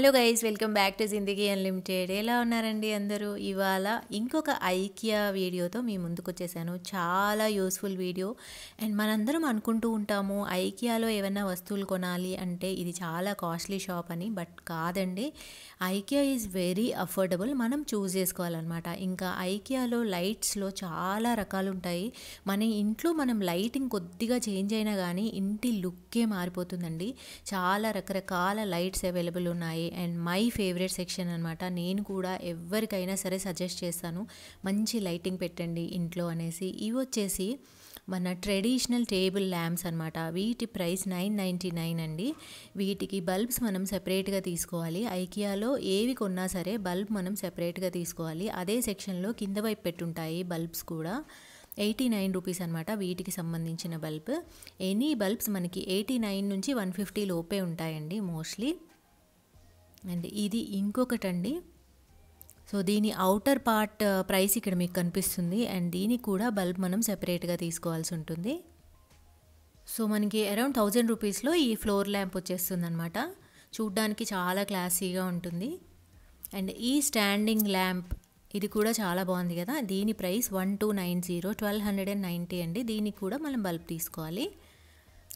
hello guys welcome back to Zindagi unlimited ఎలా ఉన్నారండి అందరూ ఇవాళ ఇంకొక ఐక్య వీడియోతో మీ ముందుకు వచ్చేసాను చాలా యూస్ఫుల్ వీడియో అండ్ మనందరం అనుకుంటూ ఉంటాము ఐకియాలో ఏమైనా వస్తువులు కొనాలి అంటే ఇది చాలా కాస్ట్లీ షాప్ అని బట్ కాదండి ఐకియా ఈజ్ వెరీ అఫోర్డబుల్ మనం చూస్ చేసుకోవాలన్నమాట ఇంకా ఐకియాలో లైట్స్లో చాలా రకాలు ఉంటాయి మన ఇంట్లో మనం లైటింగ్ కొద్దిగా చేంజ్ అయినా కానీ ఇంటి లుక్కే మారిపోతుందండి చాలా రకరకాల లైట్స్ అవైలబుల్ ఉన్నాయి అండ్ మై ఫేవరెట్ సెక్షన్ అనమాట నేను కూడా ఎవరికైనా సరే సజెస్ట్ చేస్తాను మంచి లైటింగ్ పెట్టండి ఇంట్లో అనేసి ఇవి వచ్చేసి మన ట్రెడిషనల్ టేబుల్ ల్యాంప్స్ అనమాట వీటి ప్రైస్ నైన్ నైంటీ నైన్ అండి వీటికి బల్బ్స్ మనం సెపరేట్గా తీసుకోవాలి ఐకియాలో ఏవి కొన్నా సరే బల్బ్ మనం సెపరేట్గా తీసుకోవాలి అదే సెక్షన్లో కింద వైపు పెట్టుంటాయి బల్బ్స్ కూడా ఎయిటీ నైన్ రూపీస్ అనమాట వీటికి సంబంధించిన బల్బ్ ఎనీ బల్బ్స్ మనకి ఎయిటీ నైన్ నుంచి వన్ ఫిఫ్టీ లోపే ఉంటాయండి మోస్ట్లీ అండ్ ఇది ఇంకొకటండి సో దీని అవుటర్ పార్ట్ ప్రైస్ ఇక్కడ మీకు కనిపిస్తుంది అండ్ దీనికి కూడా బల్బ్ మనం సెపరేట్గా తీసుకోవాల్సి ఉంటుంది సో మనకి అరౌండ్ థౌజండ్ రూపీస్లో ఈ ఫ్లోర్ ల్యాంప్ వచ్చేస్తుంది అనమాట చూడ్డానికి చాలా క్లాసీగా ఉంటుంది అండ్ ఈ స్టాండింగ్ ల్యాంప్ ఇది కూడా చాలా బాగుంది కదా దీని price one two nine zero twelve hundred and ninety అండి దీనికి కూడా మనం బల్బ్ తీసుకోవాలి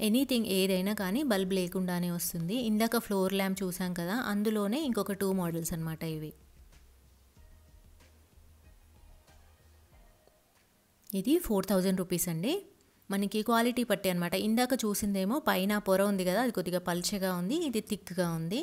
ఎనీథింగ్ ఏదైనా కానీ బల్బ్ లేకుండానే వస్తుంది ఇందాక ఫ్లోర్ ల్యాంప్ చూసాం కదా అందులోనే ఇంకొక టూ మోడల్స్ అనమాట ఇవి ఇది ఫోర్ థౌజండ్ రూపీస్ అండి మనకి క్వాలిటీ పట్టి అనమాట ఇందాక చూసిందేమో పైన పొర ఉంది కదా అది కొద్దిగా పల్చగా ఉంది ఇది థిక్గా ఉంది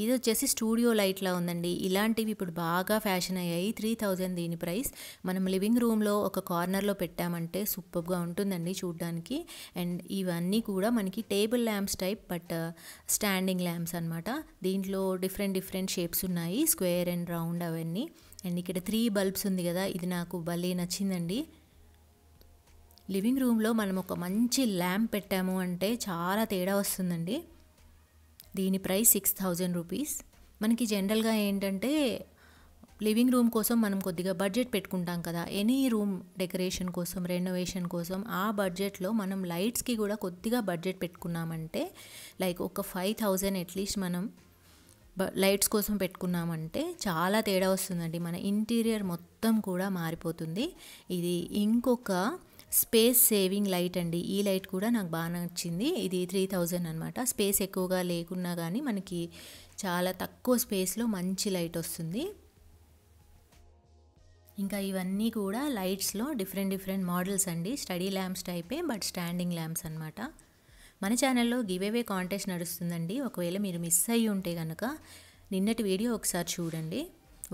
ఇది వచ్చేసి స్టూడియో లైట్లా ఉందండి ఇలాంటివి ఇప్పుడు బాగా ఫ్యాషన్ అయ్యాయి త్రీ థౌజండ్ దీని ప్రైస్ మనం లివింగ్ రూమ్లో ఒక కార్నర్లో పెట్టామంటే సూపర్గా ఉంటుందండి చూడ్డానికి అండ్ ఇవన్నీ కూడా మనకి table lamps type but standing lamps అనమాట దీంట్లో డిఫరెంట్ డిఫరెంట్ షేప్స్ ఉన్నాయి స్క్వేర్ అండ్ రౌండ్ అవన్నీ అండ్ ఇక్కడ త్రీ బల్బ్స్ ఉంది కదా ఇది నాకు భలే నచ్చిందండి లివింగ్ రూమ్లో మనం ఒక మంచి ల్యాంప్ పెట్టాము అంటే చాలా తేడా వస్తుందండి దీని ప్రైస్ సిక్స్ థౌజండ్ రూపీస్ మనకి జనరల్గా ఏంటంటే లివింగ్ రూమ్ కోసం మనం కొద్దిగా బడ్జెట్ పెట్టుకుంటాం కదా ఎనీ రూమ్ డెకరేషన్ కోసం రెనోవేషన్ కోసం ఆ బడ్జెట్లో మనం లైట్స్కి కూడా కొద్దిగా బడ్జెట్ పెట్టుకున్నామంటే లైక్ ఒక ఫైవ్ థౌజండ్ అట్లీస్ట్ మనం లైట్స్ కోసం పెట్టుకున్నామంటే చాలా తేడా వస్తుందండి మన ఇంటీరియర్ మొత్తం కూడా మారిపోతుంది ఇది ఇంకొక స్పేస్ సేవింగ్ లైట్ అండి ఈ లైట్ కూడా నాకు బాగా నచ్చింది ఇది త్రీ థౌజండ్ అనమాట స్పేస్ ఎక్కువగా లేకున్నా కానీ మనకి చాలా తక్కువ స్పేస్లో మంచి లైట్ వస్తుంది ఇంకా ఇవన్నీ కూడా లైట్స్లో డిఫరెంట్ డిఫరెంట్ మోడల్స్ అండి స్టడీ ల్యాంప్స్ టైపే బట్ స్టాండింగ్ ల్యాంప్స్ అనమాట మన ఛానల్లో గివేవే కాంటెస్ట్ నడుస్తుందండి ఒకవేళ మీరు మిస్ అయ్యి ఉంటే కనుక నిన్నటి వీడియో ఒకసారి చూడండి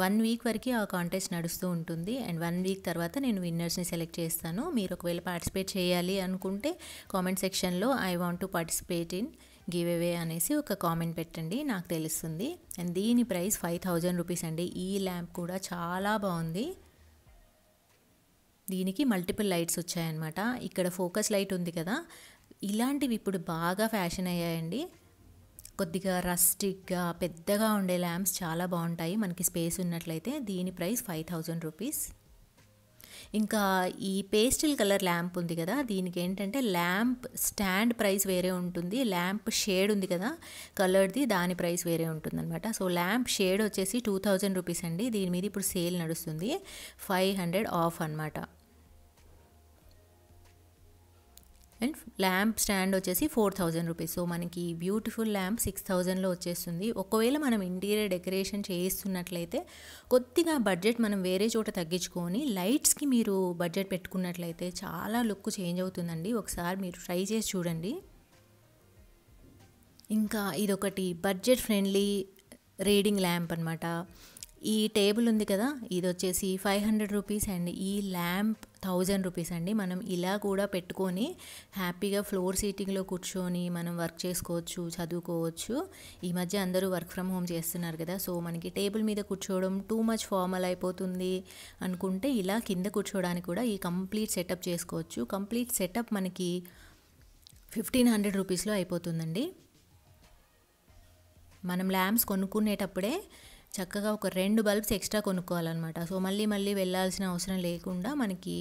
వన్ వీక్ వరకు ఆ కాంటెస్ట్ నడుస్తూ ఉంటుంది అండ్ వన్ వీక్ తర్వాత నేను విన్నర్స్ని సెలెక్ట్ చేస్తాను మీరు ఒకవేళ పార్టిసిపేట్ చేయాలి అనుకుంటే కామెంట్ సెక్షన్లో I want to participate in giveaway అనేసి ఒక కామెంట్ పెట్టండి నాకు తెలుస్తుంది అండ్ దీని ప్రైస్ ఫైవ్ థౌజండ్ రూపీస్ అండి ఈ ల్యాంప్ కూడా చాలా బాగుంది దీనికి మల్టిపుల్ లైట్స్ వచ్చాయన్నమాట ఇక్కడ ఫోకస్ లైట్ ఉంది కదా ఇలాంటివి ఇప్పుడు బాగా ఫ్యాషన్ అయ్యాయండి కొద్దిగా రస్టిక్గా పెద్దగా ఉండే ల్యాంప్స్ చాలా బాగుంటాయి మనకి స్పేస్ ఉన్నట్లయితే దీని ప్రైస్ ఫైవ్ థౌజండ్ రూపీస్ ఇంకా ఈ పేస్టిల్ కలర్ ల్యాంప్ ఉంది కదా దీనికి ఏంటంటే ల్యాంప్ స్టాండ్ ప్రైస్ వేరే ఉంటుంది ల్యాంప్ షేడ్ ఉంది కదా కలర్ది దాని ప్రైస్ వేరే ఉంటుంది అనమాట సో ల్యాంప్ షేడ్ వచ్చేసి టూ థౌజండ్ రూపీస్ అండి దీని మీద ఇప్పుడు సేల్ నడుస్తుంది ఫైవ్ హండ్రెడ్ ఆఫ్ అనమాట అండ్ ల్యాంప్ స్టాండ్ వచ్చేసి ఫోర్ థౌజండ్ రూపీస్ సో మనకి బ్యూటిఫుల్ ల్యాంప్ సిక్స్ థౌజండ్లో వచ్చేస్తుంది ఒకవేళ మనం ఇంటీరియర్ డెకరేషన్ చేయిస్తున్నట్లయితే కొద్దిగా బడ్జెట్ మనం వేరే చోట తగ్గించుకొని లైట్స్కి మీరు బడ్జెట్ పెట్టుకున్నట్లయితే చాలా లుక్ చేంజ్ అవుతుందండి ఒకసారి మీరు ట్రై చేసి చూడండి ఇంకా ఇదొకటి బడ్జెట్ ఫ్రెండ్లీ రీడింగ్ ల్యాంప్ అనమాట ఈ టేబుల్ ఉంది కదా ఇది వచ్చేసి ఫైవ్ హండ్రెడ్ రూపీస్ అండ్ ఈ ల్యాంప్ థౌజండ్ రూపీస్ అండి మనం ఇలా కూడా పెట్టుకొని హ్యాపీగా ఫ్లోర్ సీటింగ్లో కూర్చొని మనం వర్క్ చేసుకోవచ్చు చదువుకోవచ్చు ఈ మధ్య అందరూ వర్క్ ఫ్రమ్ హోమ్ చేస్తున్నారు కదా సో మనకి టేబుల్ మీద కూర్చోవడం టూ మచ్ ఫార్మల్ అయిపోతుంది అనుకుంటే ఇలా కింద కూర్చోవడానికి కూడా ఈ కంప్లీట్ సెటప్ చేసుకోవచ్చు కంప్లీట్ సెటప్ మనకి ఫిఫ్టీన్ హండ్రెడ్ రూపీస్లో అయిపోతుందండి మనం ల్యాంప్స్ కొనుక్కునేటప్పుడే చక్కగా ఒక రెండు బల్బ్స్ ఎక్స్ట్రా కొనుక్కోవాలన్నమాట సో మళ్ళీ మళ్ళీ వెళ్ళాల్సిన అవసరం లేకుండా మనకి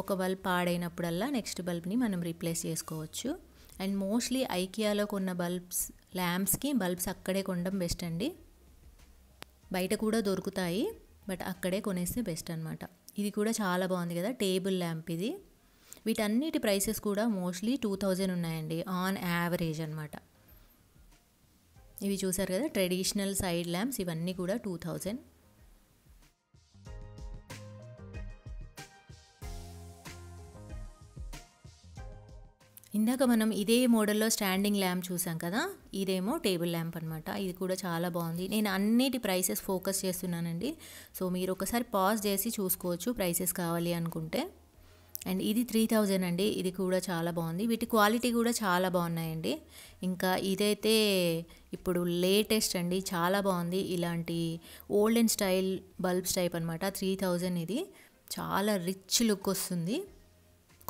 ఒక బల్బ్ పాడైనప్పుడల్లా నెక్స్ట్ బల్బ్ని మనం రీప్లేస్ చేసుకోవచ్చు అండ్ మోస్ట్లీ ఐకియాలో కొన్న బల్బ్స్ ల్యాంప్స్కి బల్బ్స్ అక్కడే కొనడం బెస్ట్ అండి బయట కూడా దొరుకుతాయి బట్ అక్కడే కొనేస్తే బెస్ట్ అనమాట ఇది కూడా చాలా బాగుంది కదా టేబుల్ ల్యాంప్ ఇది వీటన్నిటి ప్రైసెస్ కూడా మోస్ట్లీ టూ థౌజండ్ ఉన్నాయండి ఆన్ యావరేజ్ అనమాట ఇవి చూసారు కదా ట్రెడిషనల్ సైడ్ ల్యాంప్స్ ఇవన్నీ కూడా టూ థౌజండ్ ఇందాక మనం ఇదే మోడల్లో స్టాండింగ్ ల్యాంప్ చూసాం కదా ఇదేమో టేబుల్ ల్యాంప్ అనమాట ఇది కూడా చాలా బాగుంది నేను అన్నిటి ప్రైసెస్ ఫోకస్ చేస్తున్నానండి సో మీరు ఒకసారి పాజ్ చేసి చూసుకోవచ్చు ప్రైసెస్ కావాలి అనుకుంటే అండ్ ఇది త్రీ థౌజండ్ అండి ఇది కూడా చాలా బాగుంది వీటి క్వాలిటీ కూడా చాలా బాగున్నాయండి ఇంకా ఇదైతే ఇప్పుడు లేటెస్ట్ అండి చాలా బాగుంది ఇలాంటి ఓల్డెన్ స్టైల్ బల్బ్స్ టైప్ అనమాట త్రీ థౌజండ్ ఇది చాలా రిచ్ లుక్ వస్తుంది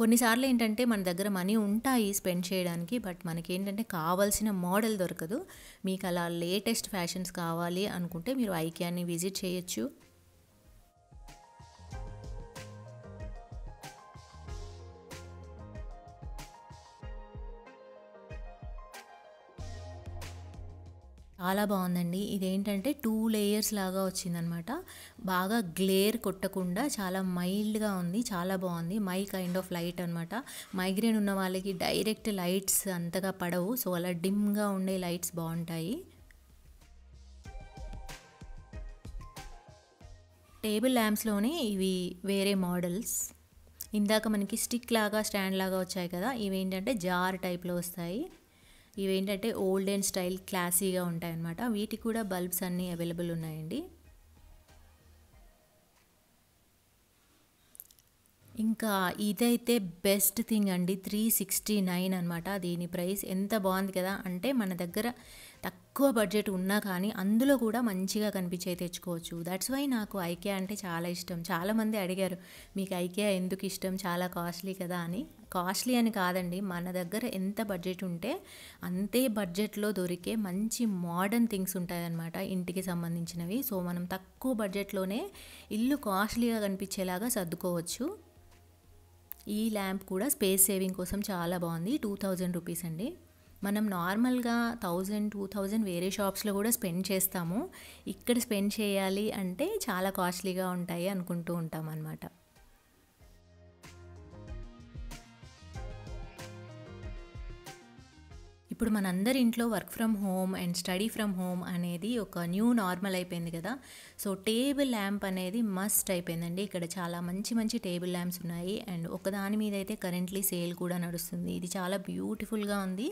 కొన్నిసార్లు ఏంటంటే మన దగ్గర మనీ ఉంటాయి స్పెండ్ చేయడానికి బట్ మనకి ఏంటంటే కావాల్సిన మోడల్ దొరకదు మీకు అలా లేటెస్ట్ ఫ్యాషన్స్ కావాలి అనుకుంటే మీరు ఐక్యాన్ని విజిట్ చేయొచ్చు చాలా బాగుందండి ఇదేంటంటే టూ లేయర్స్ లాగా వచ్చిందనమాట బాగా గ్లేర్ కొట్టకుండా చాలా మైల్డ్గా ఉంది చాలా బాగుంది మై కైండ్ ఆఫ్ లైట్ అనమాట మైగ్రేన్ ఉన్న వాళ్ళకి డైరెక్ట్ లైట్స్ అంతగా పడవు సో అలా డిమ్గా ఉండే లైట్స్ బాగుంటాయి టేబుల్ ల్యాంప్స్లోనే ఇవి వేరే మోడల్స్ ఇందాక మనకి స్టిక్ లాగా స్టాండ్ లాగా వచ్చాయి కదా ఇవి ఏంటంటే జార్ టైప్లో వస్తాయి ఇవేంటంటే ఓల్డ్ అండ్ స్టైల్ క్లాసీగా ఉంటాయన్నమాట వీటికి కూడా బల్బ్స్ అన్నీ అవైలబుల్ ఉన్నాయండి ఇంకా ఇదైతే బెస్ట్ థింగ్ అండి త్రీ సిక్స్టీ నైన్ అనమాట దీని ప్రైస్ ఎంత బాగుంది కదా అంటే మన దగ్గర తక్కువ బడ్జెట్ ఉన్నా కానీ అందులో కూడా మంచిగా కనిపించే తెచ్చుకోవచ్చు దట్స్ వై నాకు ఐకే అంటే చాలా ఇష్టం చాలామంది అడిగారు మీకు ఐకే ఎందుకు ఇష్టం చాలా కాస్ట్లీ కదా అని కాస్ట్లీ అని కాదండి మన దగ్గర ఎంత బడ్జెట్ ఉంటే అంతే బడ్జెట్లో దొరికే మంచి మోడర్న్ థింగ్స్ ఉంటాయన్నమాట ఇంటికి సంబంధించినవి సో మనం తక్కువ బడ్జెట్లోనే ఇల్లు కాస్ట్లీగా కనిపించేలాగా సర్దుకోవచ్చు ఈ ల్యాంప్ కూడా స్పేస్ సేవింగ్ కోసం చాలా బాగుంది టూ థౌజండ్ రూపీస్ అండి మనం నార్మల్గా థౌజండ్ టూ థౌజండ్ వేరే షాప్స్లో కూడా స్పెండ్ చేస్తాము ఇక్కడ స్పెండ్ చేయాలి అంటే చాలా కాస్ట్లీగా ఉంటాయి అనుకుంటూ ఉంటాం అన్నమాట ఇప్పుడు మనందరి ఇంట్లో work from home and study from home అనేది ఒక న్యూ నార్మల్ అయిపోయింది కదా సో టేబుల్ ల్యాంప్ అనేది మస్ట్ అయిపోయిందండి ఇక్కడ చాలా మంచి మంచి టేబుల్ ల్యాంప్స్ ఉన్నాయి అండ్ ఒకదాని మీద అయితే కరెంట్లీ సేల్ కూడా నడుస్తుంది ఇది చాలా బ్యూటిఫుల్గా ఉంది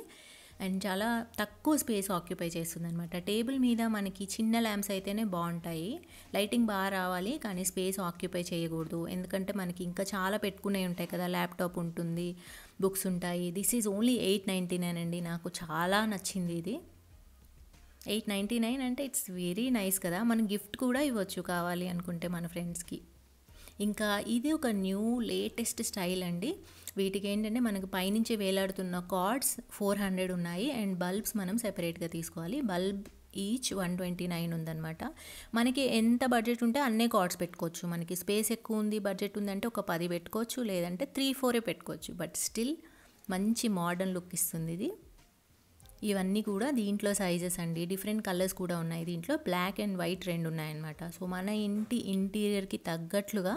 అండ్ చాలా తక్కువ స్పేస్ ఆక్యుపై చేస్తుంది అనమాట టేబుల్ మీద మనకి చిన్న ల్యాంప్స్ అయితేనే బాగుంటాయి లైటింగ్ బాగా రావాలి కానీ స్పేస్ ఆక్యుపై చేయకూడదు ఎందుకంటే మనకి ఇంకా చాలా పెట్టుకునే ఉంటాయి కదా ల్యాప్టాప్ ఉంటుంది బుక్స్ ఉంటాయి this is only eight ninety nine అండి నాకు చాలా నచ్చింది ఇది ఎయిట్ నైంటీ నైన్ అంటే ఇట్స్ వెరీ నైస్ కదా మనం గిఫ్ట్ కూడా ఇవ్వచ్చు కావాలి అనుకుంటే మన ఫ్రెండ్స్కి ఇంకా ఇది ఒక న్యూ లేటెస్ట్ స్టైల్ అండి వీటికి ఏంటంటే మనకు పైనుంచి వేలాడుతున్న కార్డ్స్ ఫోర్ హండ్రెడ్ ఉన్నాయి అండ్ బల్బ్స్ మనం సెపరేట్గా తీసుకోవాలి bulb each one twenty nine ఉందన్నమాట మనకి ఎంత బడ్జెట్ ఉంటే అన్నే కార్డ్స్ పెట్టుకోవచ్చు మనకి స్పేస్ ఎక్కువ ఉంది బడ్జెట్ ఉందంటే ఒక పది పెట్టుకోవచ్చు లేదంటే త్రీ ఫోరే పెట్టుకోవచ్చు బట్ స్టిల్ మంచి మోడర్న్ లుక్ ఇస్తుంది ఇది ఇవన్నీ కూడా దీంట్లో సైజెస్ అండి డిఫరెంట్ కలర్స్ కూడా ఉన్నాయి దీంట్లో బ్లాక్ అండ్ వైట్ రెండు ఉన్నాయన్నమాట సో మన ఇంటి ఇంటీరియర్కి తగ్గట్లుగా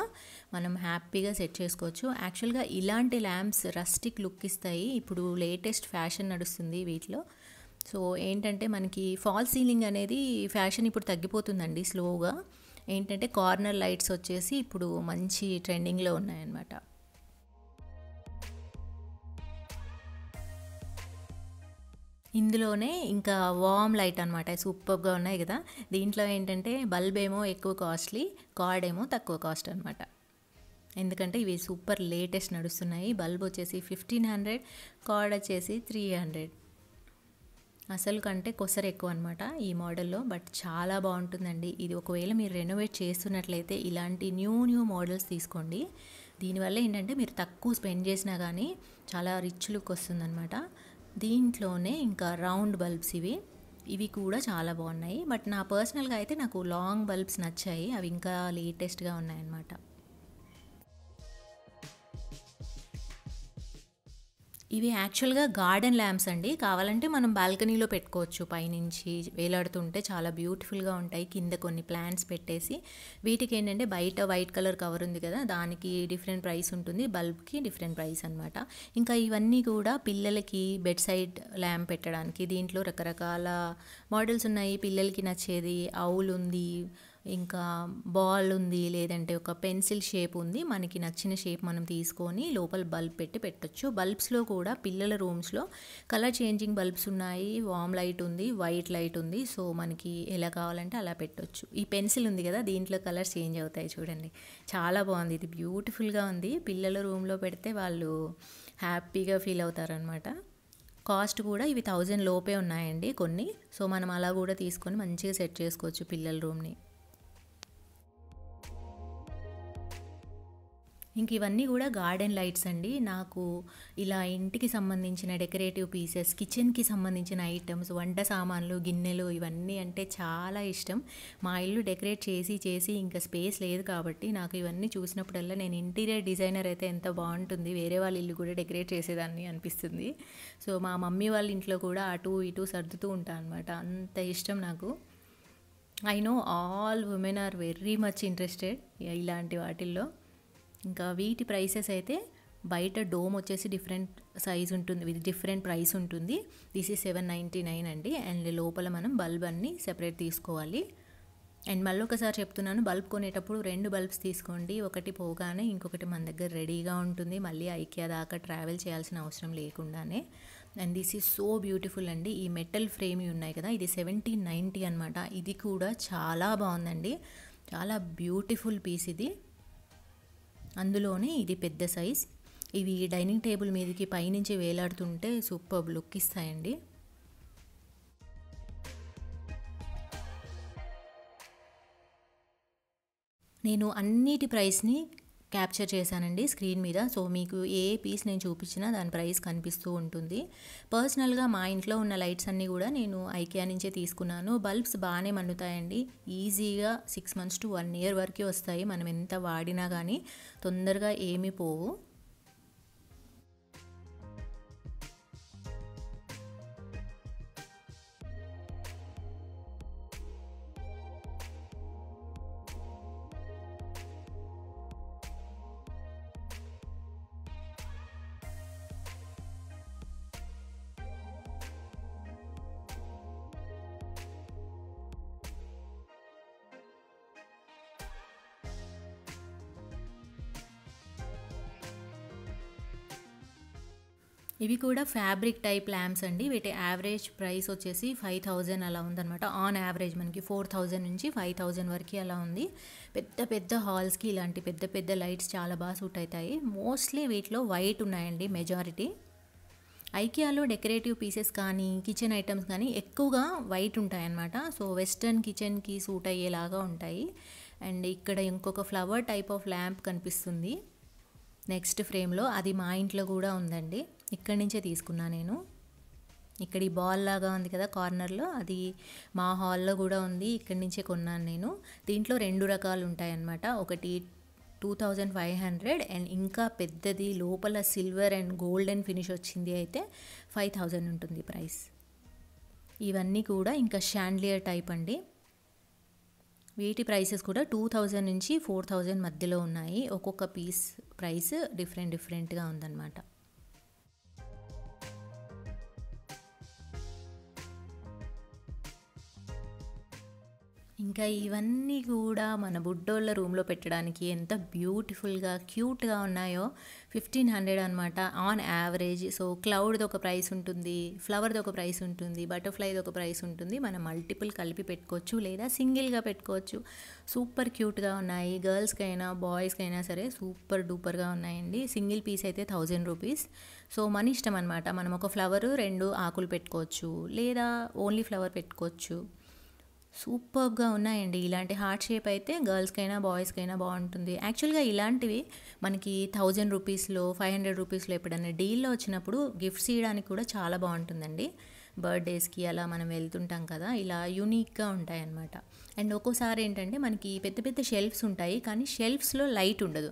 మనం హ్యాపీగా సెట్ చేసుకోవచ్చు యాక్చువల్గా ఇలాంటి ల్యాంప్స్ రస్టిక్ లుక్ ఇస్తాయి ఇప్పుడు లేటెస్ట్ ఫ్యాషన్ నడుస్తుంది వీటిలో సో ఏంటంటే మనకి ఫాల్ సీలింగ్ అనేది ఫ్యాషన్ ఇప్పుడు తగ్గిపోతుందండి స్లోగా ఏంటంటే కార్నర్ లైట్స్ వచ్చేసి ఇప్పుడు మంచి ట్రెండింగ్లో ఉన్నాయన్నమాట ఇందులోనే ఇంకా వామ్ లైట్ అనమాట సూపర్గా ఉన్నాయి కదా దీంట్లో ఏంటంటే బల్బ్ ఏమో ఎక్కువ కాస్ట్లీ కార్డ్ ఏమో తక్కువ కాస్ట్ అనమాట ఎందుకంటే ఇవి సూపర్ లేటెస్ట్ నడుస్తున్నాయి బల్బ్ వచ్చేసి ఫిఫ్టీన్ హండ్రెడ్ కార్డ్ వచ్చేసి త్రీ హండ్రెడ్ అసలు కంటే కొసరు ఎక్కువ అనమాట ఈ మోడల్లో బట్ చాలా బాగుంటుందండి ఇది ఒకవేళ మీరు రెనోవేట్ చేస్తున్నట్లయితే ఇలాంటి న్యూ న్యూ మోడల్స్ తీసుకోండి దీనివల్ల ఏంటంటే మీరు తక్కువ స్పెండ్ చేసినా కానీ చాలా రిచ్ లుక్ వస్తుందన్నమాట దీంట్లోనే ఇంకా రౌండ్ బల్బ్స్ ఇవి ఇవి కూడా చాలా బాగున్నాయి బట్ నా పర్సనల్గా అయితే నాకు లాంగ్ బల్బ్స్ నచ్చాయి అవి ఇంకా లేటెస్ట్గా ఉన్నాయన్నమాట ఇవి యాక్చువల్గా గార్డెన్ ల్యాంప్స్ అండి కావాలంటే మనం బాల్కనీలో పెట్టుకోవచ్చు పైనుంచి వేలాడుతుంటే చాలా బ్యూటిఫుల్గా ఉంటాయి కింద కొన్ని ప్లాంట్స్ పెట్టేసి వీటికి ఏంటంటే బయట వైట్ కలర్ కవర్ ఉంది కదా దానికి డిఫరెంట్ ప్రైస్ ఉంటుంది బల్బ్కి డిఫరెంట్ ప్రైస్ అనమాట ఇంకా ఇవన్నీ కూడా పిల్లలకి బెడ్ సైడ్ ల్యాంప్ పెట్టడానికి దీంట్లో రకరకాల మోడల్స్ ఉన్నాయి పిల్లలకి నచ్చేది అవులు ఉంది ఇంకా బాల్ ఉంది లేదంటే ఒక పెన్సిల్ షేప్ ఉంది మనకి నచ్చిన షేప్ మనం తీసుకొని లోపల బల్బ్ పెట్టి పెట్టచ్చు బల్బ్స్లో కూడా పిల్లల రూమ్స్లో కలర్ చేంజింగ్ బల్బ్స్ ఉన్నాయి వామ్ లైట్ ఉంది వైట్ లైట్ ఉంది సో మనకి ఎలా కావాలంటే అలా పెట్టొచ్చు ఈ పెన్సిల్ ఉంది కదా దీంట్లో కలర్ చేంజ్ అవుతాయి చూడండి చాలా బాగుంది ఇది బ్యూటిఫుల్గా ఉంది పిల్లల రూమ్లో పెడితే వాళ్ళు హ్యాపీగా ఫీల్ అవుతారనమాట కాస్ట్ కూడా ఇవి థౌజండ్ లోపే ఉన్నాయండి కొన్ని సో మనం అలా కూడా తీసుకొని మంచిగా సెట్ చేసుకోవచ్చు పిల్లల రూమ్ని ఇంక ఇవన్నీ కూడా గార్డెన్ లైట్స్ అండి నాకు ఇలా ఇంటికి సంబంధించిన డెకరేటివ్ పీసెస్ కిచెన్కి సంబంధించిన ఐటమ్స్ వంట సామాన్లు గిన్నెలు ఇవన్నీ అంటే చాలా ఇష్టం మా ఇల్లు డెకరేట్ చేసి చేసి ఇంకా స్పేస్ లేదు కాబట్టి నాకు ఇవన్నీ చూసినప్పుడల్లా నేను ఇంటీరియర్ డిజైనర్ అయితే ఎంత బాగుంటుంది వేరే వాళ్ళ ఇల్లు కూడా డెకరేట్ చేసేదాన్ని అనిపిస్తుంది సో మా మమ్మీ వాళ్ళ ఇంట్లో కూడా అటు ఇటు సర్దుతూ ఉంటాను అనమాట అంత ఇష్టం నాకు I know all women are very much interested ఇలాంటి వాటిల్లో ఇంకా వీటి ప్రైసెస్ అయితే బయట డోమ్ వచ్చేసి డిఫరెంట్ సైజ్ ఉంటుంది విత్ డిఫరెంట్ ప్రైస్ ఉంటుంది దిస్ ఈ సెవెన్ నైంటీ నైన్ అండి అండ్ లోపల మనం బల్బ్ అన్ని సెపరేట్ తీసుకోవాలి అండ్ మళ్ళీ ఒకసారి చెప్తున్నాను బల్బ్ కొనేటప్పుడు రెండు బల్బ్స్ తీసుకోండి ఒకటి పోగానే ఇంకొకటి మన దగ్గర రెడీగా ఉంటుంది మళ్ళీ ఐక్యా దాకా ట్రావెల్ చేయాల్సిన అవసరం లేకుండానే and this is so beautiful అండి ఈ మెటల్ ఫ్రేమ్ ఉన్నాయి కదా ఇది సెవెంటీన్ నైంటీ అనమాట ఇది కూడా చాలా బాగుందండి చాలా బ్యూటిఫుల్ పీస్ ఇది అందులోనే ఇది పెద్ద సైజ్ ఇవి డైనింగ్ టేబుల్ మీదకి పైనుంచి వేలాడుతుంటే సూపర్ లుక్ ఇస్తాయండి నేను అన్నిటి ప్రైస్ని క్యాప్చర్ చేశానండి స్క్రీన్ మీద సో మీకు ఏ పీస్ నేను చూపించినా దాని ప్రైస్ కనిపిస్తూ ఉంటుంది పర్సనల్గా మా ఇంట్లో ఉన్న లైట్స్ అన్నీ కూడా నేను ఐకియా నుంచే తీసుకున్నాను బల్బ్స్ బాగానే మండుతాయండి ఈజీగా six months to one year వరకే వస్తాయి మనం ఎంత వాడినా కానీ తొందరగా ఏమీ పోవు ఇవి కూడా ఫ్యాబ్రిక్ టైప్ ల్యాంప్స్ అండి వీటి యావరేజ్ ప్రైస్ వచ్చేసి ఫైవ్ థౌజండ్ అలా ఉందన్నమాట ఆన్ యావరేజ్ మనకి ఫోర్ థౌజండ్ నుంచి ఫైవ్ థౌజండ్ వరకు అలా ఉంది పెద్ద పెద్ద హాల్స్కి ఇలాంటి పెద్ద పెద్ద లైట్స్ చాలా బాగా సూట్ అవుతాయి మోస్ట్లీ వీటిలో వైట్ ఉన్నాయండి మెజారిటీ ఐకియాలో డెకరేటివ్ పీసెస్ కానీ కిచెన్ ఐటమ్స్ కానీ ఎక్కువగా వైట్ ఉంటాయన్నమాట సో వెస్ట్రన్ కిచెన్కి సూట్ అయ్యేలాగా ఉంటాయి అండ్ ఇక్కడ ఇంకొక ఫ్లవర్ టైప్ ఆఫ్ ల్యాంప్ కనిపిస్తుంది నెక్స్ట్ ఫ్రేమ్లో అది మా ఇంట్లో కూడా ఉందండి ఇక్కడి నుంచే తీసుకున్నా నేను ఇక్కడ ఈ బాల్ లాగా ఉంది కదా కార్నర్లో అది మా హాల్లో కూడా ఉంది ఇక్కడి నుంచే కొన్నాను నేను దీంట్లో రెండు రకాలు ఉంటాయన్నమాట ఒకటి two thousand five hundred and ఇంకా పెద్దది లోపల సిల్వర్ అండ్ గోల్డెన్ ఫినిష్ వచ్చింది అయితే ఫైవ్ థౌజండ్ ఉంటుంది ప్రైస్ ఇవన్నీ కూడా ఇంకా షాండ్లియర్ టైప్ అండి వీటి ప్రైసెస్ కూడా టూ థౌజండ్ నుంచి ఫోర్ థౌజండ్ మధ్యలో ఉన్నాయి ఒక్కొక్క పీస్ ప్రైస్ డిఫరెంట్ డిఫరెంట్గా ఉందన్నమాట ఇంకా ఇవన్నీ కూడా మన బుడ్డోళ్ళ రూమ్లో పెట్టడానికి ఎంత బ్యూటిఫుల్గా క్యూట్గా ఉన్నాయో ఫిఫ్టీన్ హండ్రెడ్ అనమాట ఆన్ యావరేజ్ సో క్లౌడ్ది ఒక ప్రైస్ ఉంటుంది ఫ్లవర్ది ఒక ప్రైస్ ఉంటుంది బటర్ఫ్లైది ఒక ప్రైస్ ఉంటుంది మనం మల్టిపుల్ కలిపి పెట్టుకోవచ్చు లేదా సింగిల్గా పెట్టుకోవచ్చు సూపర్ క్యూట్గా ఉన్నాయి గర్ల్స్కైనా బాయ్స్కైనా సరే సూపర్ డూపర్గా ఉన్నాయండి సింగిల్ పీస్ అయితే థౌజండ్ రూపీస్ సో మన ఇష్టం అనమాట మనం ఒక ఫ్లవరు రెండు ఆకులు పెట్టుకోవచ్చు లేదా ఓన్లీ ఫ్లవర్ పెట్టుకోవచ్చు సూపర్గా ఉన్నాయండి ఇలాంటి హార్ట్ షేప్ అయితే గర్ల్స్కైనా బాయ్స్కైనా బాగుంటుంది యాక్చువల్గా ఇలాంటివి మనకి థౌజండ్ రూపీస్లో ఫైవ్ హండ్రెడ్ రూపీస్లో ఎప్పుడైనా డీల్లో వచ్చినప్పుడు గిఫ్ట్స్ ఇవ్వడానికి కూడా చాలా బాగుంటుందండి బర్త్డేస్కి అలా మనం వెళ్తుంటాం కదా ఇలా యూనిక్గా ఉంటాయన్నమాట అండ్ ఒక్కోసారి ఏంటంటే మనకి పెద్ద పెద్ద షెల్ఫ్స్ ఉంటాయి కానీ షెల్ఫ్స్లో లైట్ ఉండదు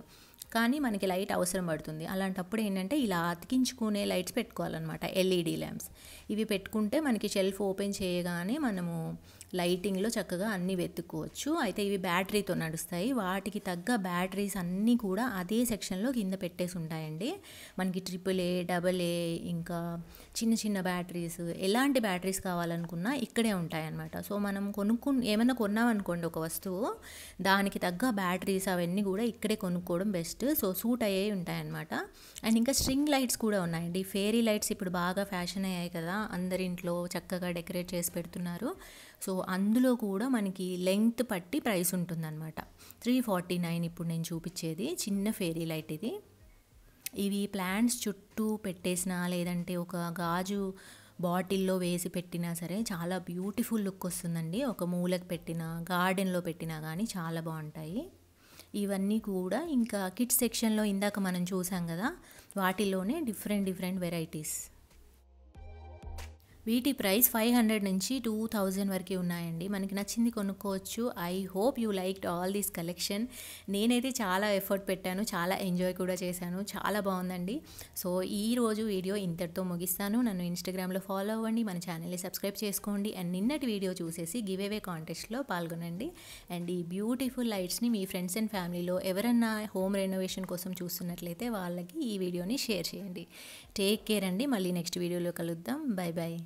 కానీ మనకి లైట్ అవసరం పడుతుంది అలాంటప్పుడు ఏంటంటే ఇలా అతికించుకునే లైట్స్ పెట్టుకోవాలన్నమాట ఎల్ఈడి ల్యాంప్స్ ఇవి పెట్టుకుంటే మనకి షెల్ఫ్ ఓపెన్ చేయగానే మనము లైటింగ్లో చక్కగా అన్నీ వెతుక్కోవచ్చు అయితే ఇవి బ్యాటరీతో నడుస్తాయి వాటికి తగ్గ బ్యాటరీస్ అన్నీ కూడా అదే సెక్షన్లో కింద పెట్టేసి ఉంటాయండి మనకి ట్రిపుల్ ఏ డబల్ ఏ ఇంకా చిన్న చిన్న బ్యాటరీస్ ఎలాంటి బ్యాటరీస్ కావాలనుకున్నా ఇక్కడే ఉంటాయన్నమాట సో మనం కొనుక్కు ఏమైనా కొన్నామనుకోండి ఒక వస్తువు దానికి తగ్గ బ్యాటరీస్ అవన్నీ కూడా ఇక్కడే కొనుక్కోవడం బెస్ట్ బెస్ట్ సో సూట్ అయ్యే ఉంటాయన్నమాట అండ్ ఇంకా స్ట్రింగ్ లైట్స్ కూడా ఉన్నాయండి ఫేరీ లైట్స్ ఇప్పుడు బాగా ఫ్యాషన్ అయ్యాయి కదా అందరింట్లో చక్కగా డెకరేట్ చేసి పెడుతున్నారు సో అందులో కూడా మనకి లెంగ్త్ పట్టి ప్రైస్ ఉంటుందన్నమాట త్రీ ఫార్టీ నైన్ ఇప్పుడు నేను చూపించేది చిన్న ఫేరీ లైట్ ఇది ఇవి ప్లాంట్స్ చుట్టూ పెట్టేసినా లేదంటే ఒక గాజు బాటిల్లో వేసి పెట్టినా సరే చాలా బ్యూటిఫుల్ లుక్ వస్తుందండి ఒక మూలకు పెట్టినా గార్డెన్లో పెట్టినా కానీ చాలా బాగుంటాయి ఇవన్నీ కూడా ఇంకా కిడ్స్ సెక్షన్లో ఇందాక మనం చూసాం కదా వాటిలోనే డిఫరెంట్ డిఫరెంట్ వెరైటీస్ వీటి ప్రైస్ ఫైవ్ హండ్రెడ్ నుంచి టూ థౌజండ్ వరకు ఉన్నాయండి మనకి నచ్చింది కొనుక్కోవచ్చు I hope you like all this collection నేనైతే చాలా ఎఫర్ట్ పెట్టాను చాలా ఎంజాయ్ కూడా చేశాను చాలా బాగుందండి సో ఈరోజు వీడియో ఇంతటితో ముగిస్తాను నన్ను ఇన్స్టాగ్రామ్లో ఫాలో అవ్వండి మన ఛానల్ని సబ్స్క్రైబ్ చేసుకోండి అండ్ నిన్నటి వీడియో చూసేసి గివ్ అవే కాంటెస్ట్లో పాల్గొనండి అండ్ ఈ బ్యూటిఫుల్ లైట్స్ని మీ ఫ్రెండ్స్ అండ్ ఫ్యామిలీలో ఎవరన్నా హోమ్ రెనోవేషన్ కోసం చూస్తున్నట్లయితే వాళ్ళకి ఈ వీడియోని షేర్ చేయండి టేక్ కేర్ అండి మళ్ళీ నెక్స్ట్ వీడియోలో కలుద్దాం బాయ్ బాయ్